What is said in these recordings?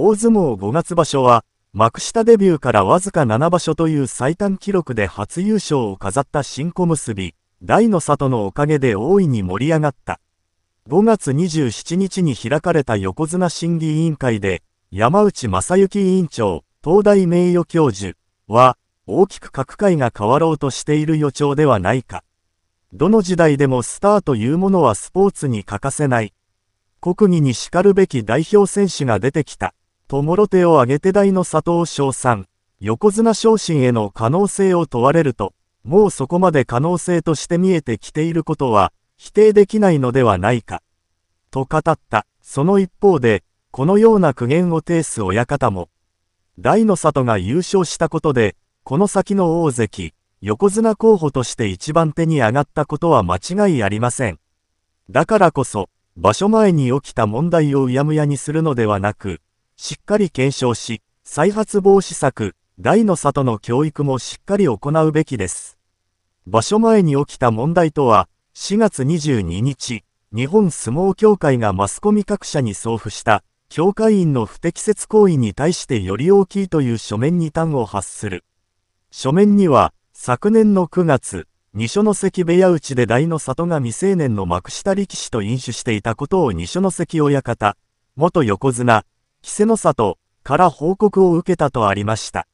大相撲5月場所は、幕下デビューからわずか7場所という最短記録で初優勝を飾った新小結大の里のおかげで大いに盛り上がった。5月27日に開かれた横綱審議委員会で、山内正幸委員長、東大名誉教授は、大きく各界が変わろうとしている予兆ではないか。どの時代でもスターというものはスポーツに欠かせない。国技にしかるべき代表選手が出てきた。ともろ手を挙げて大の佐藤翔さん、横綱昇進への可能性を問われると、もうそこまで可能性として見えてきていることは、否定できないのではないか。と語った。その一方で、このような苦言を呈す親方も、大の里が優勝したことで、この先の大関、横綱候補として一番手に上がったことは間違いありません。だからこそ、場所前に起きた問題をうやむやにするのではなく、しっかり検証し、再発防止策、大の里の教育もしっかり行うべきです。場所前に起きた問題とは、4月22日、日本相撲協会がマスコミ各社に送付した、協会員の不適切行為に対してより大きいという書面に端を発する。書面には、昨年の9月、二所ノ関部屋内で大の里が未成年の幕下力士と飲酒していたことを二所ノ関親方、元横綱、稀勢の里から報告を受けたとありました。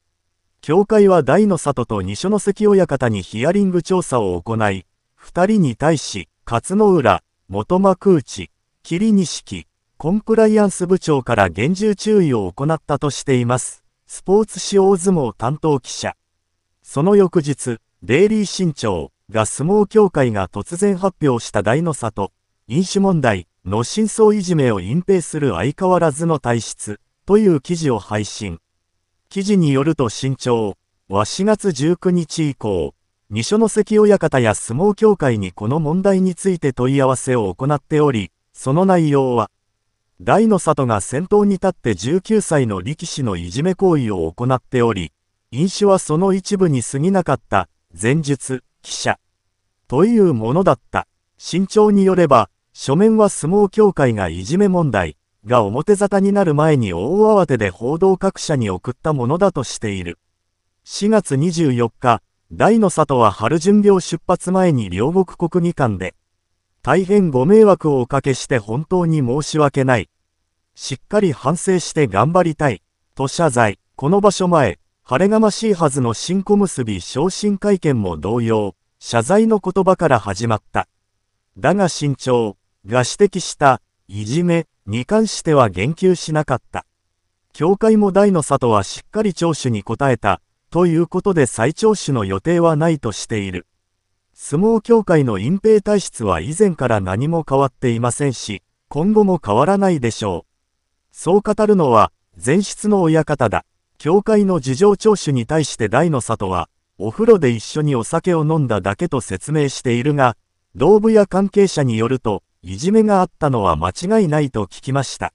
教会は大の里と二所の関親方にヒアリング調査を行い、二人に対し、勝之浦、元幕内、桐錦、コンプライアンス部長から厳重注意を行ったとしています。スポーツ使用相撲担当記者。その翌日、デイリー新潮が相撲協会が突然発表した大の里、飲酒問題、の真相いじめを隠蔽する相変わらずの体質という記事を配信。記事によると身長は4月19日以降、二所ノ関親方や相撲協会にこの問題について問い合わせを行っており、その内容は、大の里が先頭に立って19歳の力士のいじめ行為を行っており、飲酒はその一部に過ぎなかった、前述、記者。というものだった。慎重によれば、書面は相撲協会がいじめ問題が表沙汰になる前に大慌てで報道各社に送ったものだとしている。4月24日、大の里は春巡業出発前に両国国技館で、大変ご迷惑をおかけして本当に申し訳ない。しっかり反省して頑張りたい。と謝罪。この場所前、晴れがましいはずの新小結び昇進会見も同様、謝罪の言葉から始まった。だが慎重。が指摘したいじめに関しては言及しなかった。教会も大の里はしっかり聴取に応えた、ということで再聴取の予定はないとしている。相撲協会の隠蔽体質は以前から何も変わっていませんし、今後も変わらないでしょう。そう語るのは、前室の親方だ。教会の事情聴取に対して大の里は、お風呂で一緒にお酒を飲んだだけと説明しているが、道部や関係者によると、いじめがあったのは間違いないと聞きました。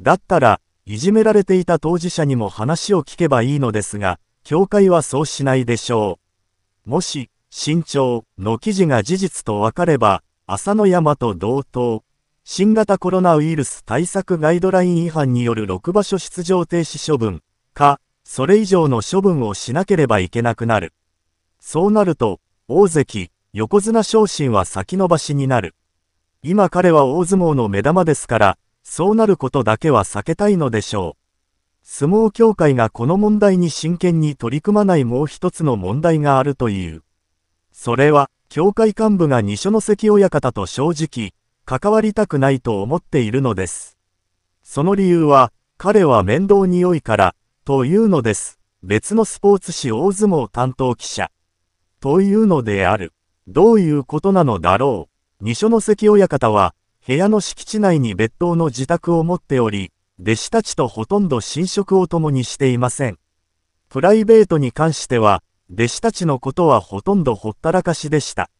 だったら、いじめられていた当事者にも話を聞けばいいのですが、教会はそうしないでしょう。もし、新潮の記事が事実と分かれば、浅野山と同等、新型コロナウイルス対策ガイドライン違反による6場所出場停止処分か、それ以上の処分をしなければいけなくなる。そうなると、大関、横綱昇進は先延ばしになる。今彼は大相撲の目玉ですから、そうなることだけは避けたいのでしょう。相撲協会がこの問題に真剣に取り組まないもう一つの問題があるという。それは、協会幹部が二所ノ関親方と正直、関わりたくないと思っているのです。その理由は、彼は面倒に良いから、というのです。別のスポーツ紙大相撲担当記者。というのである。どういうことなのだろう。二所ノ関親方は、部屋の敷地内に別当の自宅を持っており、弟子たちとほとんど寝食を共にしていません。プライベートに関しては、弟子たちのことはほとんどほったらかしでした。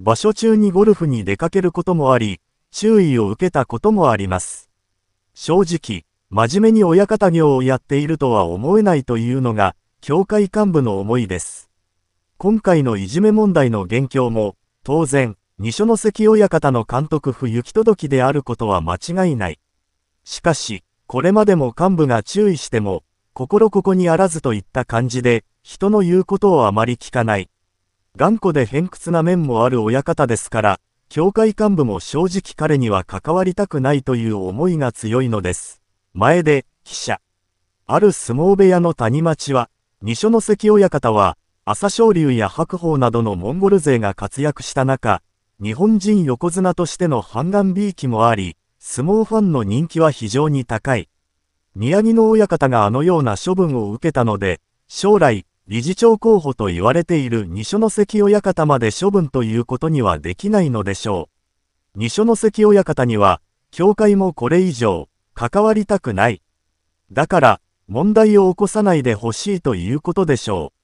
場所中にゴルフに出かけることもあり、注意を受けたこともあります。正直、真面目に親方業をやっているとは思えないというのが、教会幹部の思いです。今回のいじめ問題の元凶も、当然、二所ノ関親方の監督不行き届きであることは間違いない。しかし、これまでも幹部が注意しても、心ここにあらずといった感じで、人の言うことをあまり聞かない。頑固で偏屈な面もある親方ですから、教会幹部も正直彼には関わりたくないという思いが強いのです。前で、記者。ある相撲部屋の谷町は、二所ノ関親方は、朝青龍や白鵬などのモンゴル勢が活躍した中、日本人横綱としての半眼ビー気もあり、相撲ファンの人気は非常に高い。宮城の親方があのような処分を受けたので、将来、理事長候補と言われている二所ノ関親方まで処分ということにはできないのでしょう。二所ノ関親方には、協会もこれ以上、関わりたくない。だから、問題を起こさないでほしいということでしょ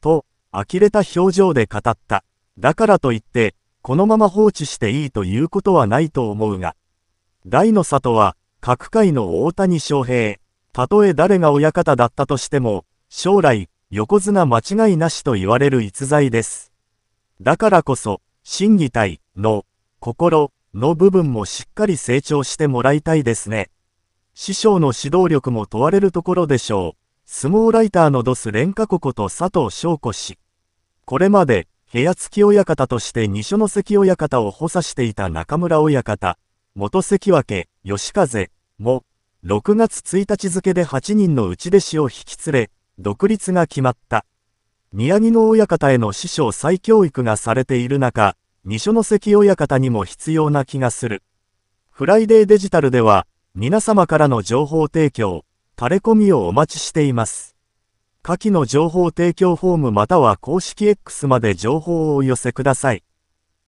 う。と、呆れた表情で語った。だからといって、このまま放置していいということはないと思うが、大の里は、各界の大谷翔平、たとえ誰が親方だったとしても、将来、横綱間違いなしと言われる逸材です。だからこそ、審議体の心の部分もしっかり成長してもらいたいですね。師匠の指導力も問われるところでしょう。相撲ライターのドス・レンカコこと佐藤翔子氏。これまで、部屋付き親方として二所ノ関親方を補佐していた中村親方、元関脇、吉風も、6月1日付で8人の内弟子を引き連れ、独立が決まった。宮城野親方への師匠再教育がされている中、二所ノ関親方にも必要な気がする。フライデーデジタルでは、皆様からの情報提供、垂れ込みをお待ちしています。下記の情報提供フォームまたは公式 X まで情報をお寄せください。